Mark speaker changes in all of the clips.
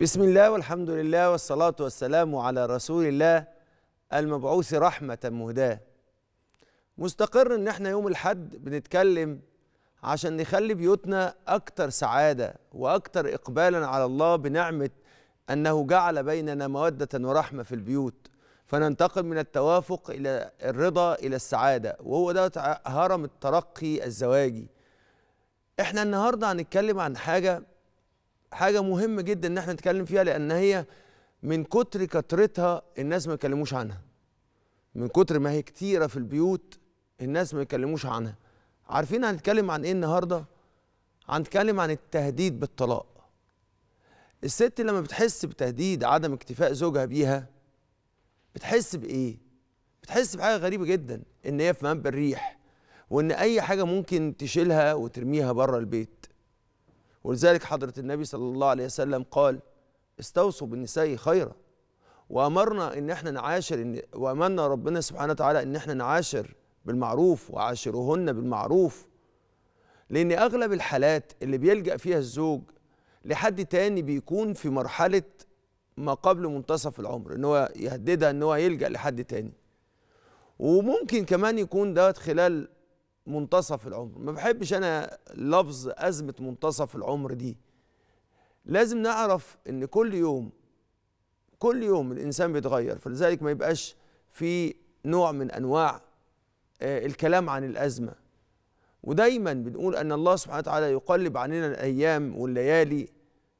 Speaker 1: بسم الله والحمد لله والصلاة والسلام على رسول الله المبعوث رحمة مهداة مستقر ان احنا يوم الحد بنتكلم عشان نخلي بيوتنا اكتر سعادة واكتر اقبالا على الله بنعمة انه جعل بيننا مودة ورحمة في البيوت فننتقل من التوافق الى الرضا الى السعادة وهو ده هرم الترقي الزواجي احنا النهاردة هنتكلم عن حاجة حاجه مهمه جدا ان احنا نتكلم فيها لان هي من كتر كترتها الناس ما يتكلموش عنها من كتر ما هي كتيره في البيوت الناس ما يتكلموش عنها عارفين هنتكلم عن ايه النهارده هنتكلم عن التهديد بالطلاق الست لما بتحس بتهديد عدم اكتفاء زوجها بيها بتحس بايه بتحس بحاجه غريبه جدا ان هي في منب الريح وان اي حاجه ممكن تشيلها وترميها بره البيت ولذلك حضرة النبي صلى الله عليه وسلم قال استوصوا بالنساء خيرا وأمرنا إن احنا نعاشر إن وأمرنا ربنا سبحانه وتعالى إن احنا نعاشر بالمعروف وعاشرهن بالمعروف لأن أغلب الحالات اللي بيلجأ فيها الزوج لحد تاني بيكون في مرحلة ما قبل منتصف العمر إن هو يهددها إن هو يلجأ لحد تاني وممكن كمان يكون ده خلال منتصف العمر ما بحبش انا لفظ ازمه منتصف العمر دي لازم نعرف ان كل يوم كل يوم الانسان بيتغير فلذلك ما يبقاش في نوع من انواع آه، الكلام عن الازمه ودايما بنقول ان الله سبحانه وتعالى يقلب علينا الايام والليالي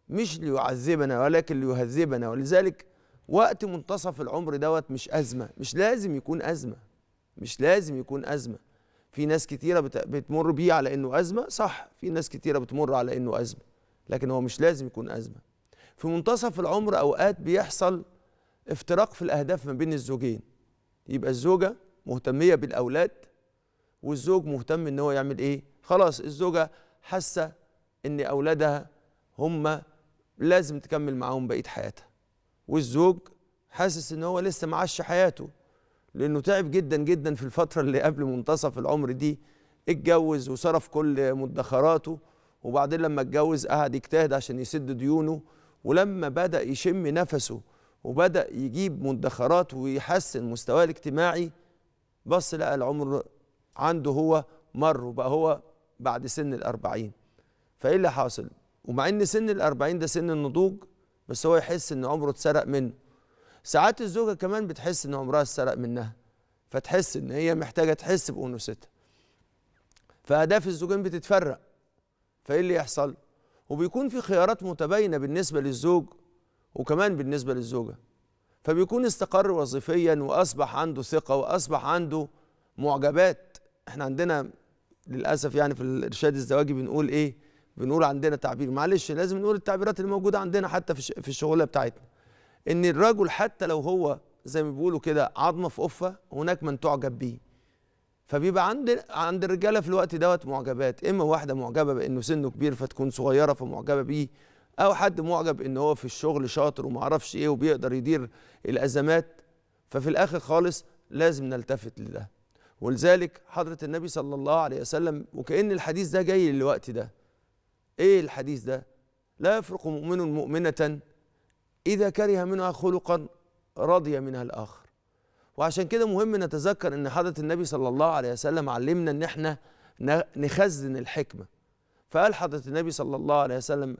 Speaker 1: مش ليعذبنا ولكن ليهذبنا ولذلك وقت منتصف العمر دوت مش ازمه مش لازم يكون ازمه مش لازم يكون ازمه في ناس كتيره بتمر بيه على انه ازمه صح في ناس كتيره بتمر على انه ازمه لكن هو مش لازم يكون ازمه في منتصف العمر اوقات بيحصل افتراق في الاهداف ما بين الزوجين يبقى الزوجه مهتميه بالاولاد والزوج مهتم ان هو يعمل ايه خلاص الزوجه حاسه ان اولادها هم لازم تكمل معاهم بقيه حياتها والزوج حاسس ان هو لسه معاش حياته لانه تعب جدا جدا في الفتره اللي قبل منتصف العمر دي اتجوز وصرف كل مدخراته وبعدين لما اتجوز قعد يجتهد عشان يسد ديونه ولما بدا يشم نفسه وبدا يجيب مدخرات ويحسن مستواه الاجتماعي بص لقى العمر عنده هو مر وبقى هو بعد سن الأربعين فايه اللي حاصل ومع ان سن الأربعين ده سن النضوج بس هو يحس ان عمره اتسرق منه ساعات الزوجه كمان بتحس ان عمرها اتسرق منها فتحس ان هي محتاجه تحس بانوثتها فاهداف الزوجين بتتفرق فايه اللي يحصل وبيكون في خيارات متباينه بالنسبه للزوج وكمان بالنسبه للزوجه فبيكون استقر وظيفيا واصبح عنده ثقه واصبح عنده معجبات احنا عندنا للاسف يعني في الارشاد الزواجي بنقول ايه بنقول عندنا تعبير معلش لازم نقول التعبيرات اللي موجوده عندنا حتى في الشغله بتاعتنا ان الرجل حتى لو هو زي ما بيقولوا كده عظمه في قفه هناك من تعجب بيه فبيبقى عند عند الرجاله في الوقت دوت معجبات اما واحده معجبه بانه سنه كبير فتكون صغيره فمعجبه بيه او حد معجب ان هو في الشغل شاطر وما اعرفش ايه وبيقدر يدير الازمات ففي الاخر خالص لازم نلتفت لده ولذلك حضره النبي صلى الله عليه وسلم وكان الحديث ده جاي للوقت ده ايه الحديث ده لا يفرق مؤمن مؤمنه إذا كره منها خلقا رضي منها الآخر وعشان كده مهم نتذكر ان حضره النبي صلى الله عليه وسلم علمنا ان احنا نخزن الحكمه فقال حضره النبي صلى الله عليه وسلم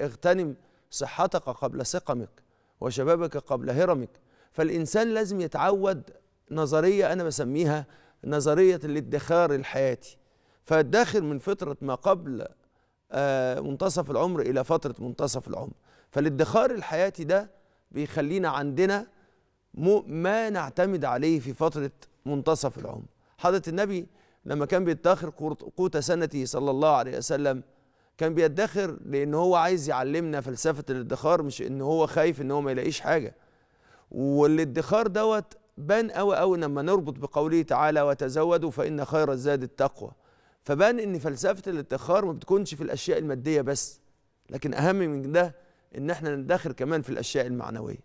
Speaker 1: اغتنم صحتك قبل سقمك وشبابك قبل هرمك فالانسان لازم يتعود نظريه انا بسميها نظريه الادخار الحياتي فادخر من فتره ما قبل آه، منتصف العمر الى فتره منتصف العمر فالادخار الحياتي ده بيخلينا عندنا ما نعتمد عليه في فترة منتصف العمر حضرة النبي لما كان بيدخر قوت سنته صلى الله عليه وسلم كان بيدخر لأن هو عايز يعلمنا فلسفة الادخار مش إن هو خايف إن هو ما يلاقيش حاجة والادخار دوت بان أوي أوي لما نربط بقوله تعالى وتزودوا فإن خير الزاد التقوى فبان إن فلسفة الادخار ما بتكونش في الأشياء المادية بس لكن أهم من ده ان احنا ندخر كمان في الاشياء المعنويه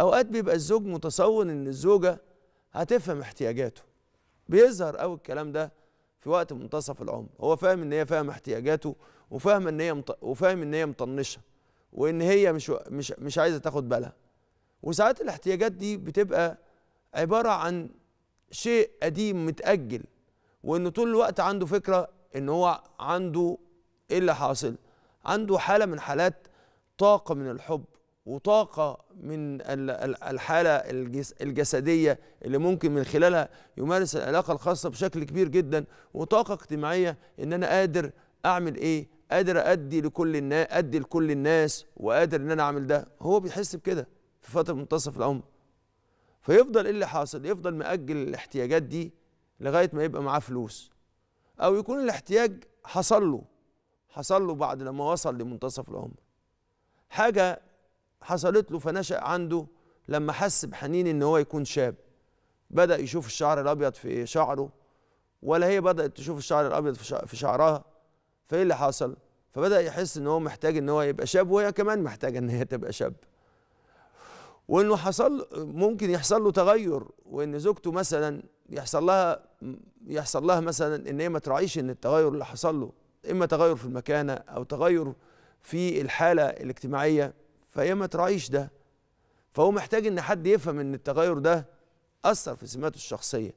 Speaker 1: اوقات بيبقى الزوج متصور ان الزوجه هتفهم احتياجاته بيظهر قوي الكلام ده في وقت منتصف العمر هو فاهم ان هي فاهم احتياجاته وفاهم ان هي مط... وفاهم ان هي مطنشه وان هي مش مش مش عايزه تاخد بالها وساعات الاحتياجات دي بتبقى عباره عن شيء قديم متاجل وانه طول الوقت عنده فكره ان هو عنده ايه اللي حاصل عنده حاله من حالات طاقة من الحب وطاقة من الحالة الجسدية اللي ممكن من خلالها يمارس العلاقة الخاصة بشكل كبير جدا وطاقة اجتماعية ان انا قادر اعمل ايه قادر ادي لكل الناس ادي لكل الناس وقادر ان انا اعمل ده هو بيحس بكده في فترة منتصف العمر فيفضل ايه اللي حاصل يفضل مأجل الاحتياجات دي لغاية ما يبقى معاه فلوس او يكون الاحتياج حصل له حصل له بعد لما وصل لمنتصف العمر حاجة حصلت له فنشأ عنده لما حس بحنين ان هو يكون شاب بدأ يشوف الشعر الأبيض في شعره ولا هي بدأت تشوف الشعر الأبيض في شعرها فإيه اللي حصل؟ فبدأ يحس ان هو محتاج ان هو يبقى شاب وهي كمان محتاجة ان هي تبقى شاب وانه حصل ممكن يحصل له تغير وان زوجته مثلا يحصل لها يحصل لها مثلا ان هي ما تراعيش ان التغير اللي حصل له اما تغير في المكانه او تغير في الحالة الاجتماعية فهي ما تراعيش ده فهو محتاج ان حد يفهم ان التغير ده أثر في سماته الشخصية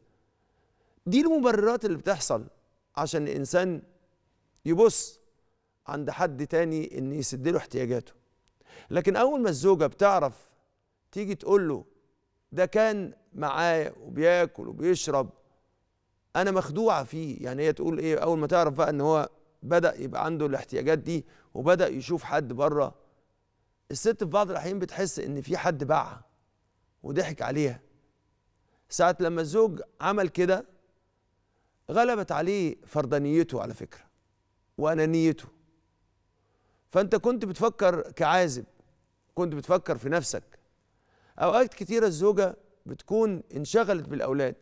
Speaker 1: دي المبررات اللي بتحصل عشان الإنسان يبص عند حد تاني ان يسد له احتياجاته لكن أول ما الزوجة بتعرف تيجي تقول له ده كان معايا وبياكل وبيشرب انا مخدوعه فيه يعني هي تقول ايه اول ما تعرف بقى ان هو بدأ يبقى عنده الاحتياجات دي وبدأ يشوف حد بره الست في بعض الأحيان بتحس إن في حد باعها وضحك عليها ساعة لما الزوج عمل كده غلبت عليه فردانيته على فكرة وأنانيته فأنت كنت بتفكر كعازب كنت بتفكر في نفسك أوقات كتيرة الزوجة بتكون انشغلت بالأولاد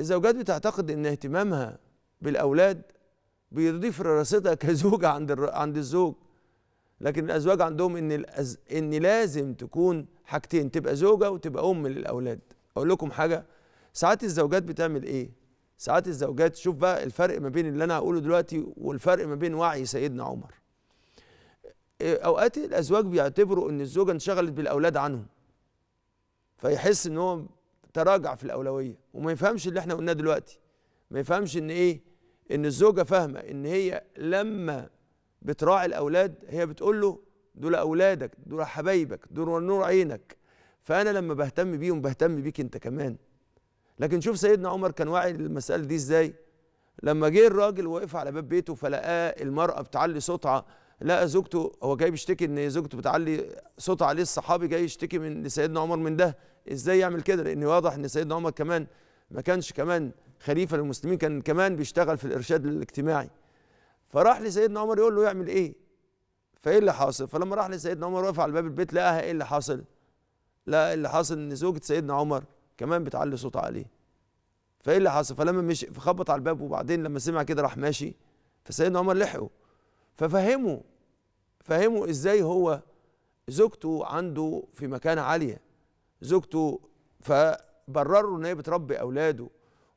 Speaker 1: الزوجات بتعتقد إن اهتمامها بالأولاد بيضيف لراستها كزوجة عند عند الزوج لكن الأزواج عندهم إن الأز... إن لازم تكون حاجتين تبقى زوجة وتبقى أم للأولاد أقول لكم حاجة ساعات الزوجات بتعمل إيه؟ ساعات الزوجات شوف بقى الفرق ما بين اللي أنا هقوله دلوقتي والفرق ما بين وعي سيدنا عمر آه، أوقات الأزواج بيعتبروا إن الزوجة انشغلت بالأولاد عنهم فيحس إن هو تراجع في الأولوية وما يفهمش اللي إحنا قلناه دلوقتي ما يفهمش إن إيه ان الزوجه فاهمه ان هي لما بتراعي الاولاد هي بتقول له دول اولادك دول حبايبك دول نور عينك فانا لما بهتم بيهم بهتم بيك انت كمان لكن شوف سيدنا عمر كان واعي للمساله دي ازاي لما جه الراجل وقف على باب بيته فلقاه المراه بتعلي صوتها لقى زوجته هو جاي بيشتكي ان زوجته بتعلي صوتها عليه الصحابي جاي يشتكي من لسيدنا عمر من ده ازاي يعمل كده لان واضح ان سيدنا عمر كمان ما كانش كمان خليفه للمسلمين كان كمان بيشتغل في الارشاد الاجتماعي فراح لسيدنا عمر يقول له يعمل ايه فايه اللي حاصل فلما راح لسيدنا عمر وقف على باب البيت لقاها ايه اللي حاصل لا إيه اللي حاصل ان زوجة سيدنا عمر كمان بتعلي صوت عليه فايه اللي حاصل فلما مشي فخبط على الباب وبعدين لما سمع كده راح ماشي فسيدنا عمر لحقه ففهمه فهمه ازاي هو زوجته عنده في مكانة عالية زوجته فبرروا ان هي بتربي اولاده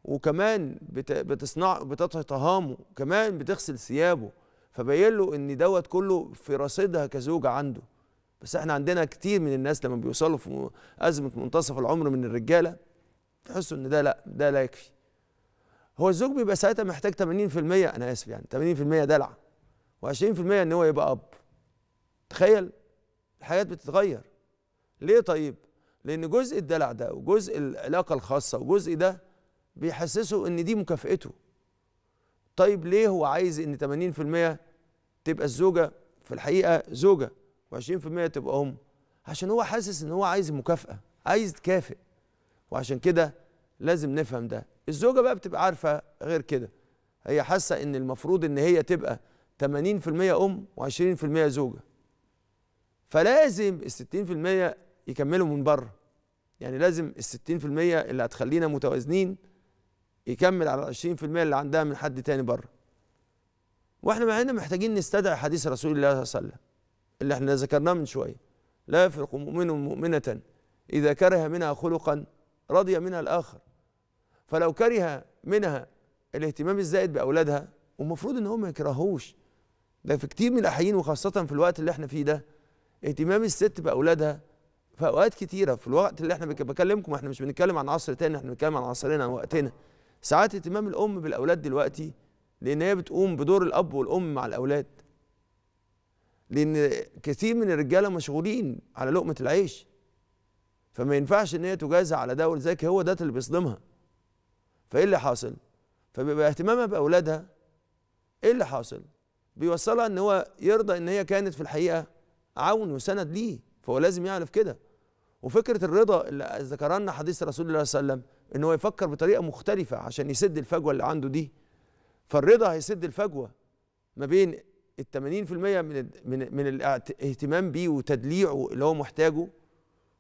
Speaker 1: وكمان بتصنع بتطهي طهامه كمان بتغسل ثيابه فبين له ان دوت كله في رصيدها كزوجه عنده بس احنا عندنا كتير من الناس لما بيوصلوا في ازمه منتصف العمر من الرجاله تحسوا ان ده لا ده لا يكفي هو الزوج بيبقى ساعتها محتاج 80% انا اسف يعني 80% دلع و20% ان هو يبقى اب تخيل الحاجات بتتغير ليه طيب لان جزء الدلع ده وجزء العلاقه الخاصه وجزء ده بيحسسه ان دي مكافئته طيب ليه هو عايز ان 80% تبقى الزوجه في الحقيقه زوجه و20% تبقى ام عشان هو حاسس ان هو عايز مكافاه عايز تكافئ وعشان كده لازم نفهم ده الزوجه بقى بتبقى عارفه غير كده هي حاسه ان المفروض ان هي تبقى 80% ام و20% زوجه فلازم ال 60% يكملوا من بره يعني لازم ال 60% اللي هتخلينا متوازنين يكمل على ال 20% اللي عندها من حد تاني بره واحنا مع محتاجين نستدعي حديث رسول الله صلى الله عليه وسلم اللي احنا ذكرناه من شويه لا يفرق مؤمن مؤمنة إذا كره منها خلقا رضي منها الآخر فلو كره منها الاهتمام الزائد بأولادها ومفروض إن هو ما يكرهوش ده في كتير من الأحيان وخاصة في الوقت اللي احنا فيه ده اهتمام الست بأولادها في أوقات كتيرة في الوقت اللي احنا بكلمكم احنا مش بنتكلم عن عصر تاني احنا بنتكلم عن عصرنا عن وقتنا ساعات اهتمام الام بالاولاد دلوقتي لان هي بتقوم بدور الاب والام مع الاولاد لان كثير من الرجاله مشغولين على لقمه العيش فما ينفعش ان هي تجازى على ده ولذلك هو ده اللي بيصدمها فايه اللي حاصل فبيبقى اهتمامها باولادها ايه اللي حاصل بيوصلها ان هو يرضى ان هي كانت في الحقيقه عون وسند ليه فهو لازم يعرف كده وفكره الرضا اللي ذكرنا حديث رسول الله صلى الله عليه وسلم ان هو يفكر بطريقه مختلفه عشان يسد الفجوه اللي عنده دي فالرضا هيسد الفجوه ما بين ال 80% من من من الاهتمام بيه وتدليعه اللي هو محتاجه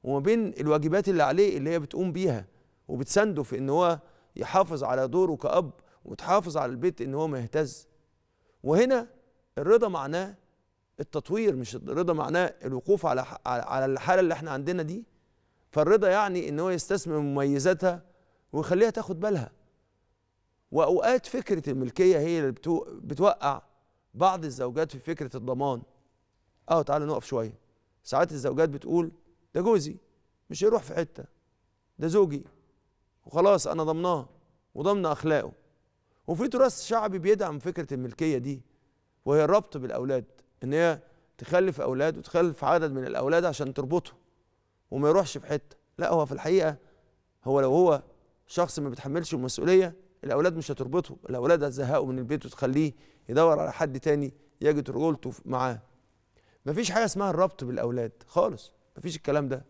Speaker 1: وما بين الواجبات اللي عليه اللي هي بتقوم بيها وبتسنده في ان هو يحافظ على دوره كأب وتحافظ على البيت ان هو ما يهتز وهنا الرضا معناه التطوير مش الرضا معناه الوقوف على على الحاله اللي احنا عندنا دي فالرضا يعني ان هو يستثمر مميزاتها ويخليها تاخد بالها واوقات فكره الملكيه هي اللي بتوقع بعض الزوجات في فكره الضمان اه تعالى نقف شويه ساعات الزوجات بتقول ده جوزي مش هيروح في حته ده زوجي وخلاص انا ضمناه وضمن اخلاقه وفي تراث شعبي بيدعم فكره الملكيه دي وهي الربط بالاولاد ان هي تخلف اولاد وتخلف عدد من الاولاد عشان تربطه وما يروحش في حته لا هو في الحقيقه هو لو هو شخص ما بيتحملش المسؤوليه الاولاد مش هتربطه الاولاد هتزهقه من البيت وتخليه يدور على حد تاني يجد رجولته معاه مفيش حاجه اسمها الربط بالاولاد خالص مفيش الكلام ده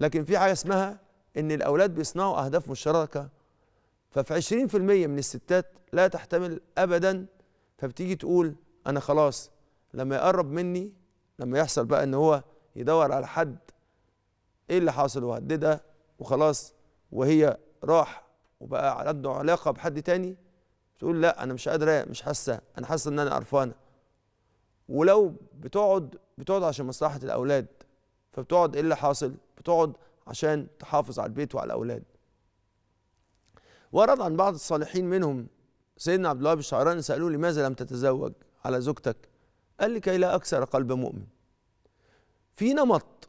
Speaker 1: لكن في حاجه اسمها ان الاولاد بيصنعوا اهداف مشتركه ففي 20% من الستات لا تحتمل ابدا فبتيجي تقول انا خلاص لما يقرب مني لما يحصل بقى ان هو يدور على حد ايه اللي حاصل وهددها وخلاص وهي راح وبقى عنده علاقه بحد تاني بتقول لا انا مش قادره مش حاسه انا حاسه ان انا قرفانه ولو بتقعد بتقعد عشان مصلحه الاولاد فبتقعد ايه اللي حاصل بتقعد عشان تحافظ على البيت وعلى الاولاد ورد عن بعض الصالحين منهم سيدنا عبد الله بن شعران سالوه لماذا لم تتزوج على زوجتك قال لكي لا اكسر قلب مؤمن في نمط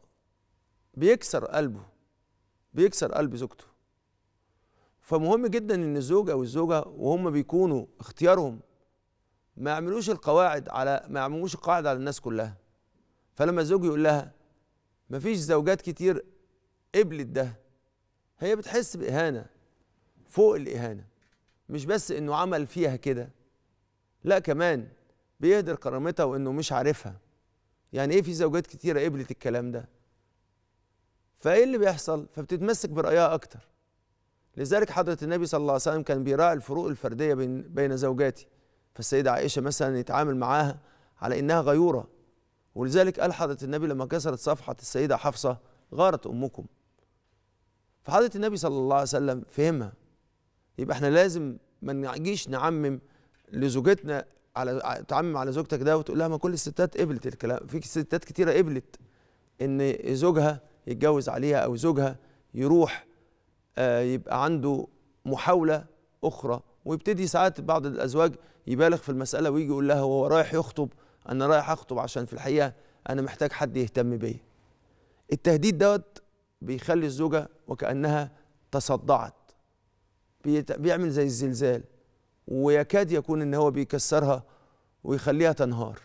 Speaker 1: بيكسر قلبه بيكسر قلب زوجته فمهم جدا ان الزوج او الزوجه وهم بيكونوا اختيارهم ما يعملوش القواعد على ما يعملوش القاعده على الناس كلها فلما الزوج يقول لها ما فيش زوجات كتير قبلت ده هي بتحس باهانه فوق الاهانه مش بس انه عمل فيها كده لا كمان بيهدر كرامتها وانه مش عارفها يعني ايه في زوجات كتيره قبلت الكلام ده فايه اللي بيحصل فبتتمسك برايها اكتر لذلك حضرة النبي صلى الله عليه وسلم كان بيراعي الفروق الفردية بين بين زوجاته فالسيدة عائشة مثلا يتعامل معاها على إنها غيورة ولذلك قال حضرة النبي لما كسرت صفحة السيدة حفصة غارت أمكم فحضرة النبي صلى الله عليه وسلم فهمها يبقى احنا لازم ما نجيش نعمم لزوجتنا على تعمم على زوجتك ده وتقول لها ما كل الستات قبلت الكلام في ستات كتيره قبلت ان زوجها يتجوز عليها او زوجها يروح آه، يبقى عنده محاولة أخرى ويبتدي ساعات بعض الأزواج يبالغ في المسألة ويجي يقول لها هو رايح يخطب أنا رايح أخطب عشان في الحقيقة أنا محتاج حد يهتم بيا التهديد دوت بيخلي الزوجة وكأنها تصدعت بيعمل زي الزلزال ويكاد يكون ان هو بيكسرها ويخليها تنهار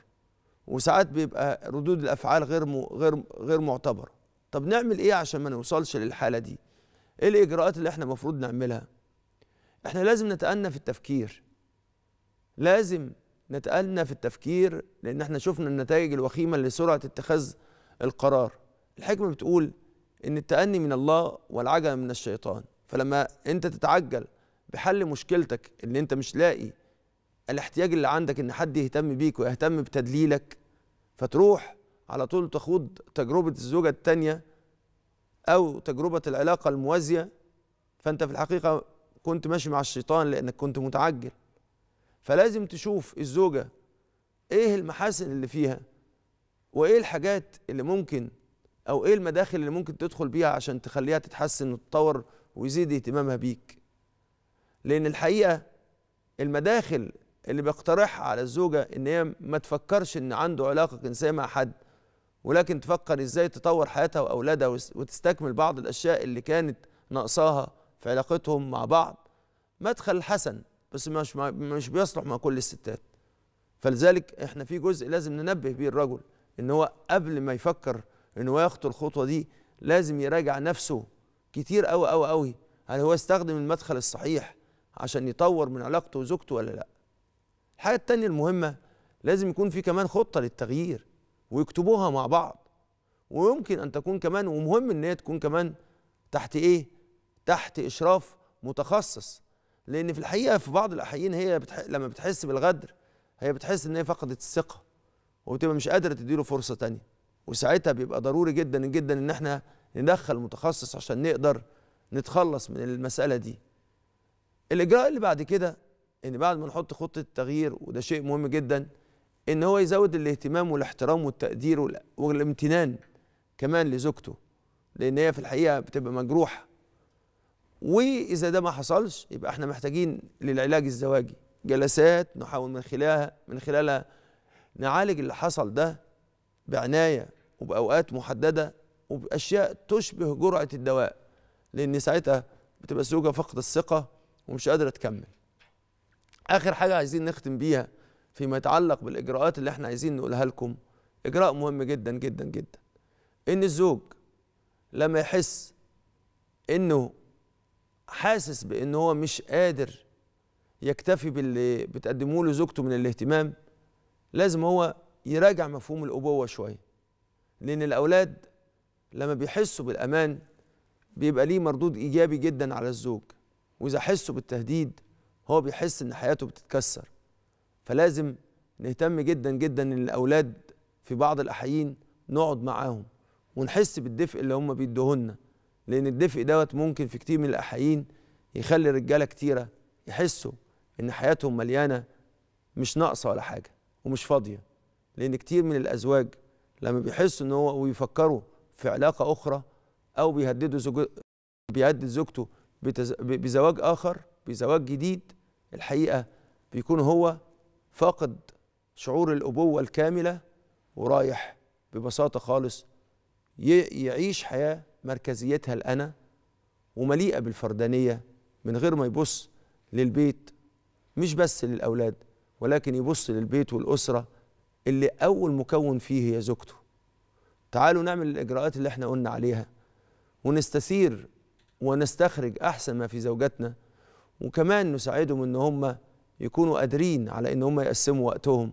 Speaker 1: وساعات بيبقى ردود الافعال غير غير غير معتبره طب نعمل ايه عشان ما نوصلش للحاله دي ايه الاجراءات اللي احنا المفروض نعملها احنا لازم نتأنى في التفكير لازم نتأنى في التفكير لان احنا شفنا النتائج الوخيمة لسرعة اتخاذ القرار الحكمة بتقول ان التأني من الله والعجل من الشيطان فلما انت تتعجل بحل مشكلتك اللي انت مش لاقي الاحتياج اللي عندك ان حد يهتم بيك ويهتم بتدليلك فتروح على طول تخوض تجربة الزوجة التانية أو تجربة العلاقة الموازية فأنت في الحقيقة كنت ماشي مع الشيطان لأنك كنت متعجل فلازم تشوف الزوجة إيه المحاسن اللي فيها وإيه الحاجات اللي ممكن أو إيه المداخل اللي ممكن تدخل بيها عشان تخليها تتحسن وتتطور ويزيد اهتمامها بيك لأن الحقيقة المداخل اللي بيقترحها على الزوجة إن هي ما تفكرش إن عنده علاقة جنسية مع حد ولكن تفكر ازاي تطور حياتها واولادها وتستكمل بعض الاشياء اللي كانت ناقصاها في علاقتهم مع بعض مدخل حسن بس مش مش بيصلح مع كل الستات فلذلك احنا في جزء لازم ننبه بيه الرجل ان هو قبل ما يفكر ان هو يخطو الخطوه دي لازم يراجع نفسه كتير قوي قوي قوي هل هو استخدم المدخل الصحيح عشان يطور من علاقته وزوجته ولا لا الحاجه الثانيه المهمه لازم يكون في كمان خطه للتغيير ويكتبوها مع بعض ويمكن ان تكون كمان ومهم ان هي تكون كمان تحت ايه تحت اشراف متخصص لان في الحقيقه في بعض الاحيان هي بتح... لما بتحس بالغدر هي بتحس ان هي فقدت الثقه وبتبقى مش قادره تديله فرصه تانية وساعتها بيبقى ضروري جدا جدا ان احنا ندخل متخصص عشان نقدر نتخلص من المساله دي الاجراء اللي بعد كده ان بعد ما نحط خطه التغيير وده شيء مهم جدا ان هو يزود الاهتمام والاحترام والتقدير والامتنان كمان لزوجته لان هي في الحقيقه بتبقى مجروحه واذا ده ما حصلش يبقى احنا محتاجين للعلاج الزواجي جلسات نحاول من خلالها من خلالها نعالج اللي حصل ده بعنايه وباوقات محدده وباشياء تشبه جرعه الدواء لان ساعتها بتبقى الزوجه فقد الثقه ومش قادره تكمل اخر حاجه عايزين نختم بيها فيما يتعلق بالاجراءات اللي احنا عايزين نقولها لكم اجراء مهم جدا جدا جدا ان الزوج لما يحس انه حاسس بان هو مش قادر يكتفي باللي بتقدمه له زوجته من الاهتمام لازم هو يراجع مفهوم الابوه شويه لان الاولاد لما بيحسوا بالامان بيبقى ليه مردود ايجابي جدا على الزوج واذا حسوا بالتهديد هو بيحس ان حياته بتتكسر فلازم نهتم جدا جدا ان الاولاد في بعض الاحيين نقعد معاهم ونحس بالدفء اللي هم بيدوهولنا لان الدفء دوت ممكن في كتير من الاحيين يخلي رجاله كتيره يحسوا ان حياتهم مليانه مش ناقصه ولا حاجه ومش فاضيه لان كتير من الازواج لما بيحسوا ان هو ويفكروا في علاقه اخرى او بيهددوا زوج بيهدد زوجته بزواج اخر بزواج جديد الحقيقه بيكون هو فاقد شعور الابوه الكامله ورايح ببساطه خالص يعيش حياه مركزيتها الانا ومليئه بالفردانيه من غير ما يبص للبيت مش بس للاولاد ولكن يبص للبيت والاسره اللي اول مكون فيه هي زوجته تعالوا نعمل الاجراءات اللي احنا قلنا عليها ونستثير ونستخرج احسن ما في زوجاتنا وكمان نساعدهم ان هم يكونوا قادرين على ان هم يقسموا وقتهم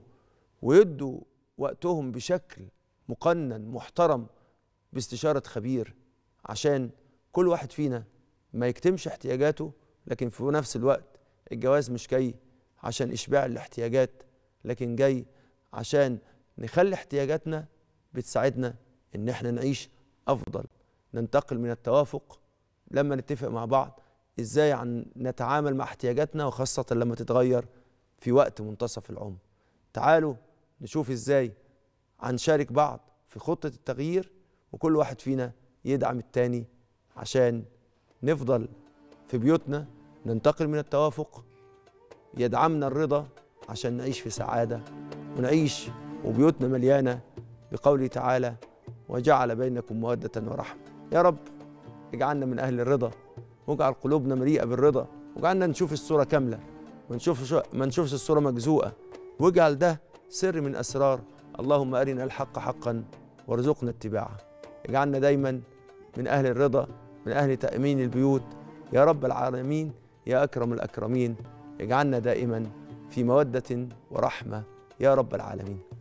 Speaker 1: ويدوا وقتهم بشكل مقنن محترم باستشاره خبير عشان كل واحد فينا ما يكتمش احتياجاته لكن في نفس الوقت الجواز مش جاي عشان اشباع الاحتياجات لكن جاي عشان نخلي احتياجاتنا بتساعدنا ان احنا نعيش افضل ننتقل من التوافق لما نتفق مع بعض ازاي نتعامل مع احتياجاتنا وخاصه لما تتغير في وقت منتصف العمر تعالوا نشوف ازاي هنشارك بعض في خطه التغيير وكل واحد فينا يدعم التاني عشان نفضل في بيوتنا ننتقل من التوافق يدعمنا الرضا عشان نعيش في سعاده ونعيش وبيوتنا مليانه بقوله تعالى وجعل بينكم موده ورحمه يا رب اجعلنا من اهل الرضا واجعل قلوبنا مليئه بالرضا واجعلنا نشوف الصوره كامله ما ما نشوفش الصوره مجزوءه واجعل ده سر من اسرار اللهم ارنا الحق حقا وارزقنا اتباعه اجعلنا دايما من اهل الرضا من اهل تامين البيوت يا رب العالمين يا اكرم الاكرمين اجعلنا دائما في موده ورحمه يا رب العالمين